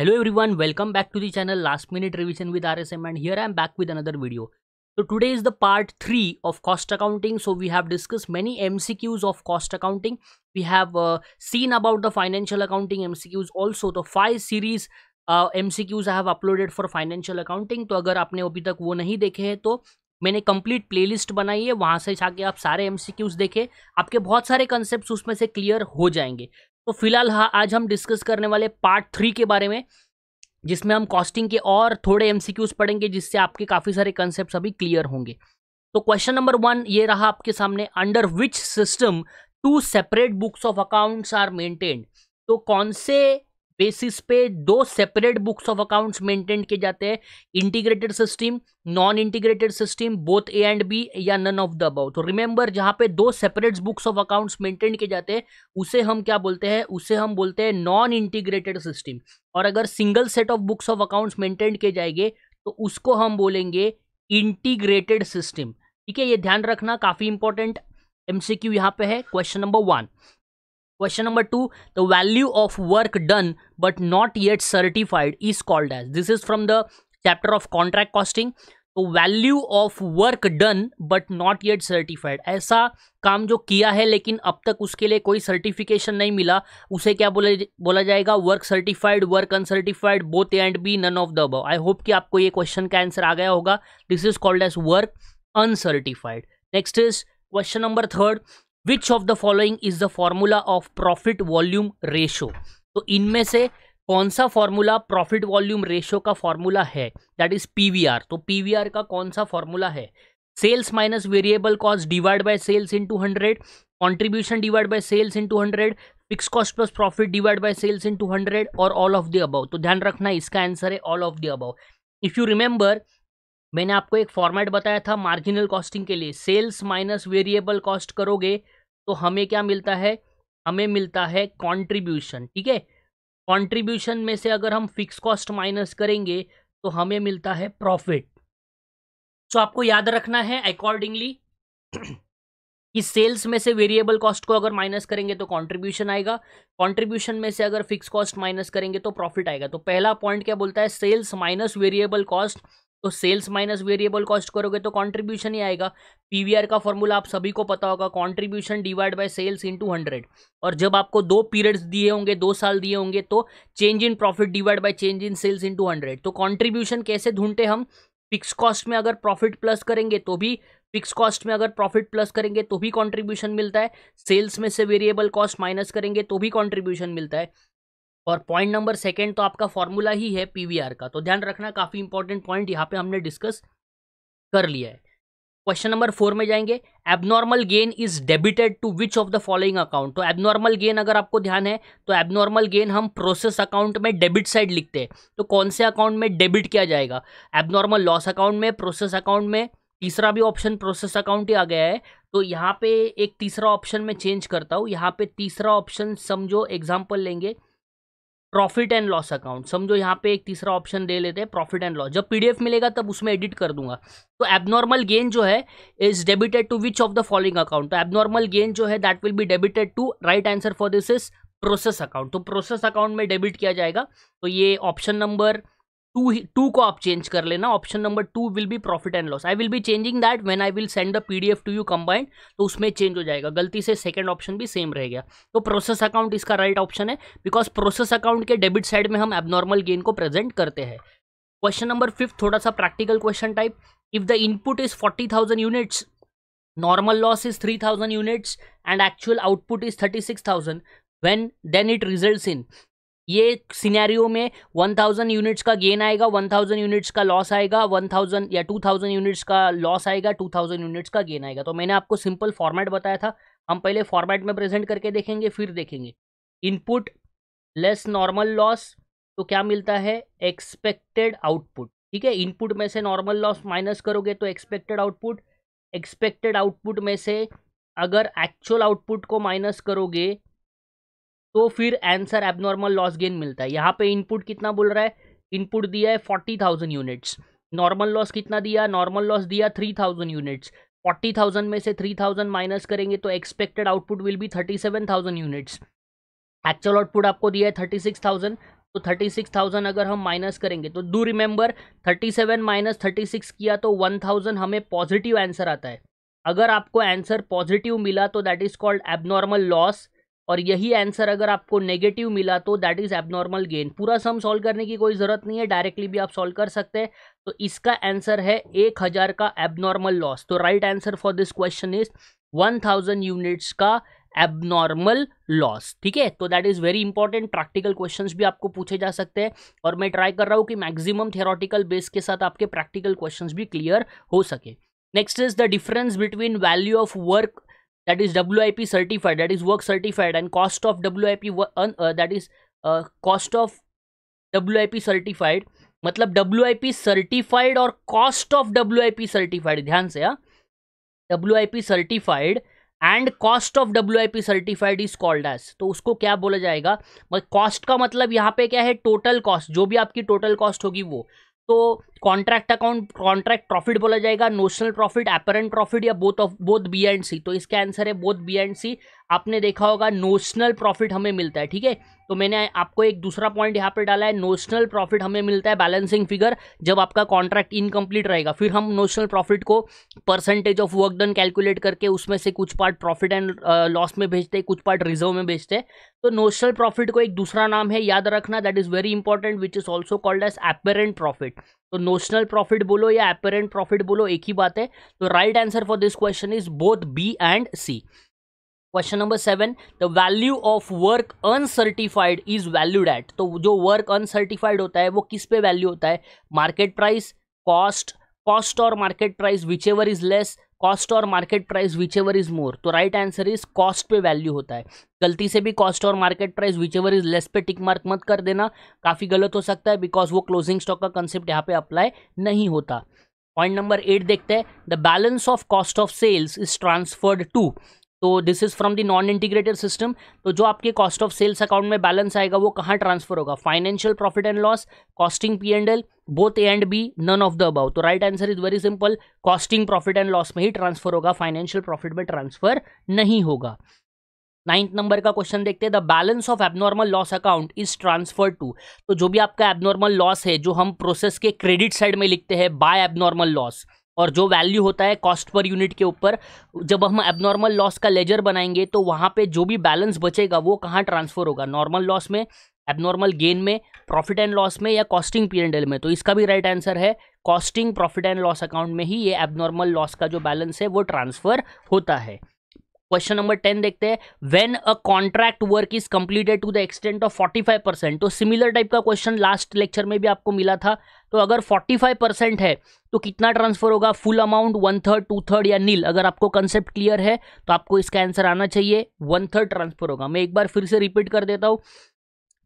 hello everyone welcome back to the channel last minute revision with R S M and here I am back with another video तो today is the part three of cost accounting so we have discuss many MCQs of cost accounting we have seen about the financial accounting MCQs also also तो five series um I have uploaded for financial accounting तो अगर आपने अभी तक वो नहीं देखे हैं तो मैंने कंप्लीट प्लेलिस्ट बनाई है वहाँ से जाके आप सारे एम देखें देखे आपके बहुत सारे कंसेप्ट उसमें से क्लियर हो जाएंगे तो फिलहाल हाँ आज हम डिस्कस करने वाले पार्ट थ्री के बारे में जिसमें हम कॉस्टिंग के और थोड़े एम पढ़ेंगे जिससे आपके काफ़ी सारे कंसेप्ट अभी क्लियर होंगे तो क्वेश्चन नंबर वन ये रहा आपके सामने under which system two separate books of accounts are maintained तो कौन से बेसिस पे दो separate books of accounts maintain किए जाते हैं integrated system non integrated system both A and B या नन ऑफ द अबाउ तो रिमेंबर जहाँ पे दो separate books of accounts maintain किए जाते हैं उसे हम क्या बोलते हैं उसे हम बोलते हैं नॉन इंटीग्रेटेड सिस्टम और अगर single set of books of accounts maintain किए जाएंगे तो उसको हम बोलेंगे इंटीग्रेटेड सिस्टम ठीक है ये ध्यान रखना काफ़ी इंपॉर्टेंट एमसीक्यू यहाँ पे है question number one question number two the value of work done but not yet certified is called as this is from the chapter of contract costing तो value of work done but not yet certified ऐसा काम जो किया है लेकिन अब तक उसके लिए कोई सर्टिफिकेशन नहीं मिला उसे क्या बोला बोला जाएगा work certified work uncertified both and B none of the अब आई होप कि आपको ये क्वेश्चन का आंसर आ गया होगा this is called as work uncertified next is question number third which of the following is the formula of profit volume ratio तो इनमें से कौन सा फॉर्मूला प्रॉफिट वॉल्यूम रेशो का फॉर्मूला है दैट इज पीवीआर तो पीवीआर का कौन सा फॉर्मूला है sales minus variable cost divide by sales into hundred contribution divide by sales into hundred fix cost plus profit divide by sales into hundred और all of the above तो ध्यान रखना इसका answer है all of the above if you remember मैंने आपको एक format बताया था मार्जिनल कॉस्टिंग के लिए सेल्स माइनस वेरिएबल कॉस्ट करोगे तो हमें क्या मिलता है हमें मिलता है कॉन्ट्रीब्यूशन ठीक है कॉन्ट्रीब्यूशन में से अगर हम फिक्स कॉस्ट माइनस करेंगे तो हमें मिलता है प्रॉफिट सो आपको याद रखना है अकॉर्डिंगली कि सेल्स में से वेरिएबल कॉस्ट को अगर माइनस करेंगे तो कंट्रीब्यूशन आएगा कंट्रीब्यूशन में से अगर फिक्स कॉस्ट माइनस करेंगे तो प्रॉफिट आएगा तो पहला पॉइंट क्या बोलता है सेल्स माइनस वेरिएबल कॉस्ट तो सेल्स माइनस वेरिएबल कॉस्ट करोगे तो कंट्रीब्यूशन ही आएगा पीवीआर का फॉर्मूला आप सभी को पता होगा contribution divide by sales into hundred और जब आपको दो पीरियड्स दिए होंगे दो साल दिए होंगे तो change in profit divide by change in sales into hundred तो कॉन्ट्रीब्यूशन कैसे ढूंढते हम फिक्स कॉस्ट में अगर प्रॉफिट प्लस करेंगे तो भी फिक्स कॉस्ट में अगर प्रॉफिट प्लस करेंगे तो भी कॉन्ट्रीब्यूशन मिलता है सेल्स में से वेरिएबल कॉस्ट माइनस करेंगे तो भी कॉन्ट्रीब्यूशन मिलता है और पॉइंट नंबर सेकेंड तो आपका फॉर्मूला ही है पीवीआर का तो ध्यान रखना काफ़ी इंपॉर्टेंट पॉइंट यहाँ पे हमने डिस्कस कर लिया है क्वेश्चन नंबर फोर में जाएंगे abnormal gain is debited to which of the following account तो एबनॉर्मल गेन अगर आपको ध्यान है तो एबनॉर्मल गेन हम प्रोसेस अकाउंट में डेबिट साइड लिखते हैं तो कौन से अकाउंट में डेबिट किया जाएगा एबनॉर्मल लॉस अकाउंट में प्रोसेस अकाउंट में तीसरा भी ऑप्शन प्रोसेस अकाउंट ही आ गया है तो यहाँ पे एक तीसरा ऑप्शन में चेंज करता हूँ यहाँ पे तीसरा ऑप्शन समझो एग्जाम्पल लेंगे प्रॉफिट एंड लॉस अकाउंट समझो यहाँ पे एक तीसरा ऑप्शन ले लेते हैं प्रॉफिट एंड लॉस जब पीडीएफ मिलेगा तब उसमें एडिट कर दूंगा तो एबनॉर्मल गेन जो है is debited to which of the following account तो एबनॉर्मल गेन जो है that will be debited to right answer for this is process account तो प्रोसेस अकाउंट में डेबिट किया जाएगा तो ये ऑप्शन नंबर टू टू को आप चेंज कर लेना option number two will be profit and loss I will be changing that when I will send the PDF to you combined तो उसमें चेंज हो जाएगा गलती से सेकंड ऑप्शन भी सेम रह गया तो प्रोसेस अकाउंट इसका राइट right ऑप्शन है बिकॉज प्रोसेस अकाउंट के डेबिट साइड में हम एबनॉर्मल गेन को प्रेजेंट करते हैं क्वेश्चन नंबर फिफ्थ थोड़ा सा practical question type if the input is forty units normal loss is three units and actual output is thirty six thousand when then it results in ये scenario में 1000 units का gain आएगा 1000 units का loss आएगा 1000 या 2000 units का loss आएगा 2000 units का गेन आएगा तो मैंने आपको सिंपल फॉर्मेट बताया था हम पहले फॉर्मेट में प्रेजेंट करके देखेंगे फिर देखेंगे इनपुट लेस नॉर्मल लॉस तो क्या मिलता है एक्सपेक्टेड आउटपुट ठीक है इनपुट में से नॉर्मल लॉस माइनस करोगे तो एक्सपेक्टेड आउटपुट एक्सपेक्टेड आउटपुट में से अगर एक्चुअल आउटपुट को माइनस करोगे तो फिर आंसर एबनॉर्मल लॉस गेन मिलता है यहाँ पे इनपुट कितना बोल रहा है इनपुट दिया है forty thousand units normal loss कितना दिया नॉर्मल लॉस दिया three thousand units forty thousand में से थ्री थाउजेंड माइनस करेंगे तो expected output will be thirty seven thousand units actual output आपको दिया है थर्टी सिक्स थाउजेंड तो थर्टी सिक्स थाउजेंड अगर हम माइनस करेंगे तो do remember thirty seven minus thirty six किया तो वन थाउजेंड हमें पॉजिटिव आंसर आता है अगर आपको आंसर पॉजिटिव मिला तो that is called abnormal loss और यही आंसर अगर आपको नेगेटिव मिला तो दैट इज एबनॉर्मल गेन पूरा सम सॉल्व करने की कोई ज़रूरत नहीं है डायरेक्टली भी आप सॉल्व कर सकते हैं तो इसका आंसर है एक हज़ार का एबनॉर्मल लॉस तो right answer for this question is one thousand units का एबनॉर्मल लॉस ठीक है तो that is very important practical questions भी आपको पूछे जा सकते हैं और मैं ट्राई कर रहा हूँ कि मैक्सिमम थेरोटिकल बेस के साथ आपके प्रैक्टिकल क्वेश्चंस भी क्लियर हो सके next is the difference between value of work that is wip certified that is work certified and cost of wip uh, uh, that is uh, cost of wip certified मतलब WIP certified और cost of W I P certified ध्यान से P certified and cost of I P certified is called as तो उसको क्या बोला जाएगा cost का मतलब यहाँ पे क्या है टोटल कॉस्ट जो भी आपकी टोटल कॉस्ट होगी वो तो कॉन्ट्रैक्ट अकाउंट कॉन्ट्रैक्ट प्रॉफिट बोला जाएगा नोशनल प्रॉफिट अपेरेंट प्रॉफिट या both of both B and C तो इसका आंसर है बोथ बी एंड सी आपने देखा होगा नोशनल प्रॉफिट हमें मिलता है ठीक है तो मैंने आपको एक दूसरा पॉइंट यहाँ पे डाला है नोशनल प्रॉफिट हमें मिलता है बैलेंसिंग फिगर जब आपका कॉन्ट्रैक्ट इनकम्प्लीट रहेगा फिर हम नोशनल प्रॉफिट को percentage of work done calculate करके उसमें से कुछ पार्ट प्रॉफिट एंड लॉस में भेजते हैं कुछ पार्ट रिजर्व में भेजते हैं तो नोशनल प्रॉफिट को एक दूसरा नाम है याद रखना that is very important which is also called as apparent profit तो नोशनल प्रॉफिट बोलो या एपेरेंट प्रॉफिट बोलो एक ही बात है तो right answer for this question is both B and C question number seven the value of work uncertified is valued at तो जो वर्क अनसर्टिफाइड होता है वो किस पे वैल्यू होता है मार्केट प्राइस कॉस्ट कॉस्ट और market price whichever is less cost और market price whichever is more तो राइट आंसर इज कॉस्ट पे वैल्यू होता है गलती से भी कॉस्ट और market price whichever is less पे टिक मार्क मत कर देना काफ़ी गलत हो सकता है बिकॉज वो क्लोजिंग स्टॉक का कंसेप्ट यहाँ पे अप्लाई नहीं होता पॉइंट नंबर एट देखते हैं the balance of cost of sales is transferred to तो this is from the non integrated system तो जो आपके कॉस्ट ऑफ सेल्स अकाउंट में बैलेंस आएगा वो कहाँ ट्रांसफर होगा financial profit and loss costing P and L both A and B none of the above तो right answer is very simple costing profit and loss में ही transfer होगा financial profit में ट्रांसफर नहीं होगा नाइन्थ नंबर का question देखते हैं the balance of abnormal loss account is transfer to तो जो भी आपका एबनॉर्मल लॉस है जो हम प्रोसेस के क्रेडिट साइड में लिखते हैं बाय एबनॉर्मल लॉस और जो वैल्यू होता है कॉस्ट पर यूनिट के ऊपर जब हम एबनॉर्मल लॉस का लेजर बनाएंगे तो वहाँ पे जो भी बैलेंस बचेगा वो कहाँ ट्रांसफर होगा नॉर्मल लॉस में एबनॉर्मल गेन में प्रॉफिट एंड लॉस में या कॉस्टिंग पी एंड एल में तो इसका भी राइट आंसर है costing profit and loss account में ही ये एबनॉर्मल लॉस का जो बैलेंस है वो ट्रांसफर होता है क्वेश्चन नंबर टेन देखते हैं when a contract work is completed to the extent of forty five percent तो सिमिलर टाइप का क्वेश्चन लास्ट लेक्चर में भी आपको मिला था तो अगर फोर्टी फाइव परसेंट है तो कितना ट्रांसफर होगा full amount one third two third या नील अगर आपको कंसेप्ट क्लियर है तो आपको इसका आंसर आना चाहिए वन थर्ड ट्रांसफर होगा मैं एक बार फिर से रिपीट कर देता हूँ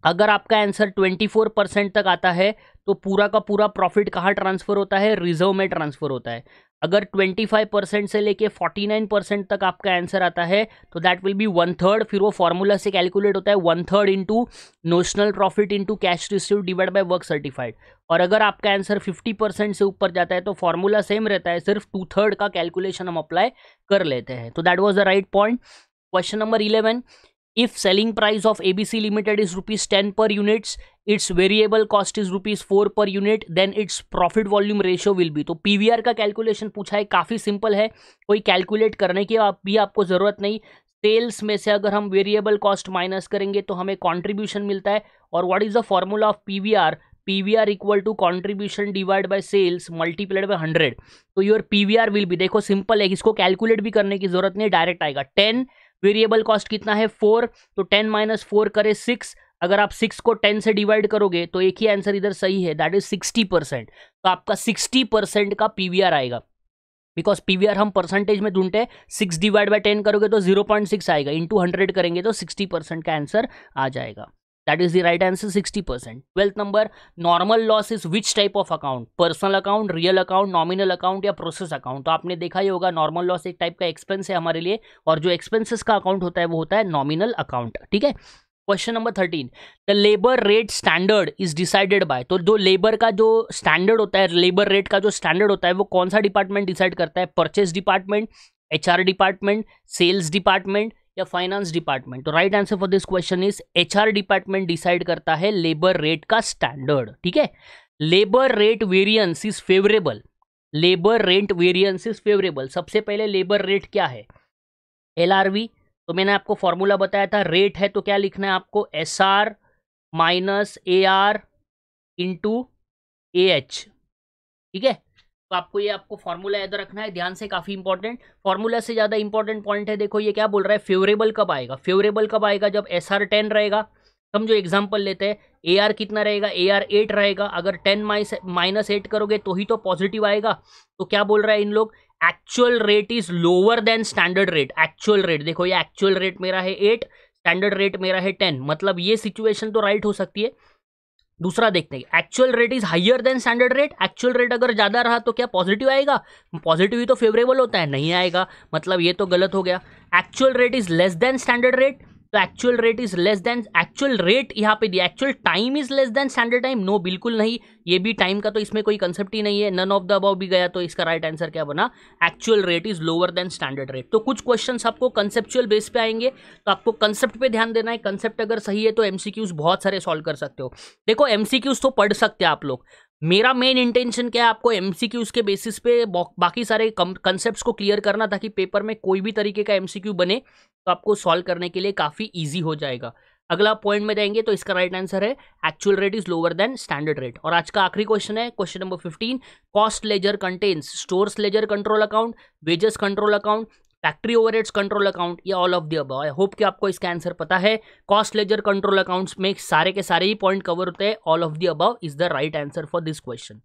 अगर आपका आंसर 24 परसेंट तक आता है तो पूरा का पूरा प्रॉफिट कहाँ ट्रांसफर होता है रिजर्व में ट्रांसफर होता है अगर 25 परसेंट से लेके 49 परसेंट तक आपका आंसर आता है तो that will be one third फिर वो फॉर्मूला से कैलकुलेट होता है one third into notional profit into cash receive divide by work certified और अगर आपका आंसर 50 परसेंट से ऊपर जाता है तो फॉर्मूला सेम रहता है सिर्फ टू थर्ड का कैलकुलेशन हम अप्लाई कर लेते हैं तो that was the right point question number eleven if selling price of abc limited is rupees 10 per units its variable cost is rupees 4 per unit then its profit volume ratio will be तो PVR का calculation पूछा है काफी simple है कोई calculate करने की आप भी आपको जरूरत नहीं सेल्स में से अगर हम वेरिएबल कॉस्ट माइनस करेंगे तो हमें कॉन्ट्रीब्यूशन मिलता है और what is the formula of PVR PVR equal to contribution divide by sales multiplied by hundred तो योर पीवीआर विल भी देखो सिंपल है इसको कैलकुलेट भी करने की जरूरत नहीं डायरेक्ट आएगा टेन वेरिएबल कॉस्ट कितना है फोर तो टेन माइनस फोर करे सिक्स अगर आप सिक्स को टेन से डिवाइड करोगे तो एक ही आंसर इधर सही है दैट इज सिक्सटी परसेंट तो आपका सिक्सटी परसेंट का पी आएगा बिकॉज पी हम परसेंटेज में ढूंढते हैं सिक्स डिवाइड बाय टेन करोगे तो जीरो पॉइंट सिक्स आएगा इंटू हंड्रेड करेंगे तो सिक्सटी परसेंट का आंसर आ जाएगा that is the right answer 60% 12th number normal loss is which type of account personal account real account nominal account या process account तो आपने देखा ही होगा नॉर्मल लॉस एक टाइप का एक्सपेंस है हमारे लिए और जो एक्सपेंसेस का अकाउंट होता है वो होता है नॉमिनल अकाउंट ठीक है question number thirteen the labour rate standard is decided by तो जो लेबर का जो स्टैंडर्ड होता है लेबर रेट का जो स्टैंडर्ड होता है वो कौन सा डिपार्टमेंट डिसाइड करता है purchase department H department sales department या फाइनेंस डिपार्टमेंट तो right answer for this question is HR department decide करता है लेबर रेट का स्टैंडर्ड ठीक है labour rate variance is favourable labour rate variance is favourable सबसे पहले लेबर रेट क्या है एल तो मैंने आपको फॉर्मूला बताया था रेट है तो क्या लिखना है आपको S R minus A R into A H ठीक है तो आपको ये आपको फॉर्मूला याद रखना है ध्यान से काफ़ी इंपॉर्टेंट फॉर्मूला से ज़्यादा इंपॉर्टेंट पॉइंट है देखो ये क्या बोल रहा है फेवरेबल कब आएगा फेवरेबल कब आएगा जब एस आर टेन रहेगा हम जो एग्जाम्पल लेते हैं ए आर कितना रहेगा ए आर एट रहेगा अगर टेन माइस माइनस एट करोगे तो ही तो पॉजिटिव आएगा तो क्या बोल रहा है इन लोग actual rate is lower than standard rate actual rate देखो ये एक्चुअल रेट मेरा है एट स्टैंडर्ड रेट मेरा है टेन मतलब ये सिचुएशन तो राइट हो सकती है दूसरा देखते हैं actual rate is higher than standard rate actual rate अगर ज़्यादा रहा तो क्या पॉजिटिव आएगा पॉजिटिव ही तो फेवरेबल होता है नहीं आएगा मतलब ये तो गलत हो गया actual rate is less than standard rate तो actual rate is less than actual rate यहाँ पे दिया actual time is less than standard time no बिल्कुल नहीं ये भी टाइम का तो इसमें कोई कंसेप्ट ही नहीं है नन ऑफ द अबाव भी गया तो इसका राइट right आंसर क्या बना actual rate is lower than standard rate तो कुछ क्वेश्चन आपको कंसेप्चुअल बेस पे आएंगे तो आपको कंसेप्ट पे ध्यान देना है कंसेप्ट अगर सही है तो एमसीक्यूज बहुत सारे सॉल्व कर सकते हो देखो एमसीक्यूज तो पढ़ सकते हैं आप लोग मेरा मेन इंटेंशन क्या है आपको एमसीक्यूज के बेसिस पे बाकी सारे कंसेप्ट को क्लियर करना ताकि पेपर में कोई भी तरीके का क्यू बने तो आपको सॉल्व करने के लिए काफ़ी ईजी हो जाएगा अगला पॉइंट में जाएंगे तो इसका राइट आंसर है actual rate is lower than standard rate और आज का आखिरी क्वेश्चन है question number fifteen cost ledger contains stores ledger control account wages control account factory overheads control account या ऑल ऑफ दी अब आई होप कि आपको इसका आंसर पता है कॉस्ट लेजर कंट्रोल अकाउंट्स में सारे के सारे ही पॉइंट कवर होते हैं all of the above is the right answer for this question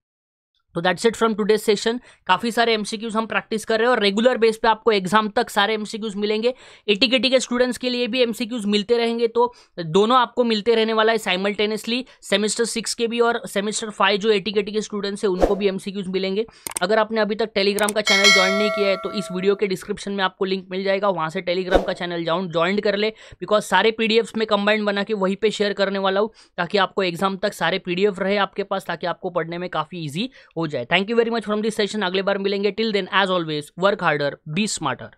तो that's it from today session काफ़ी सारे एमसीक्यूज हम प्रैक्टिस कर रहे हैं और रेगुलर बेस पे आपको एग्जाम तक सारे एमसीक्यूज मिलेंगे एटी के के स्टूडेंट्स के लिए भी एमसीक्यूज मिलते रहेंगे तो दोनों आपको मिलते रहने वाला है साइमल्टेनियसली सेमेस्टर सिक्स के भी और सेमेस्टर फाइव जो एटी के के स्टूडेंट्स हैं उनको भी एमसीक्यूज मिलेंगे अगर आपने अभी तक टेलीग्राम का चैनल ज्वाइन नहीं किया है तो इस वीडियो के डिस्क्रिप्शन में आपको लिंक मिल जाएगा वहाँ से टेलीग्राम का चैनल जाउन ज्वाइन कर ले बिकॉज सारे पी में कंबाइंड बना के वहीं पर शेयर करने वाला हूँ ताकि आपको एग्जाम तक सारे पी रहे आपके पास ताकि आपको पढ़ने में काफ़ी ईजी हो जाए thank you very much from this session अगले बार मिलेंगे till then as always work harder be smarter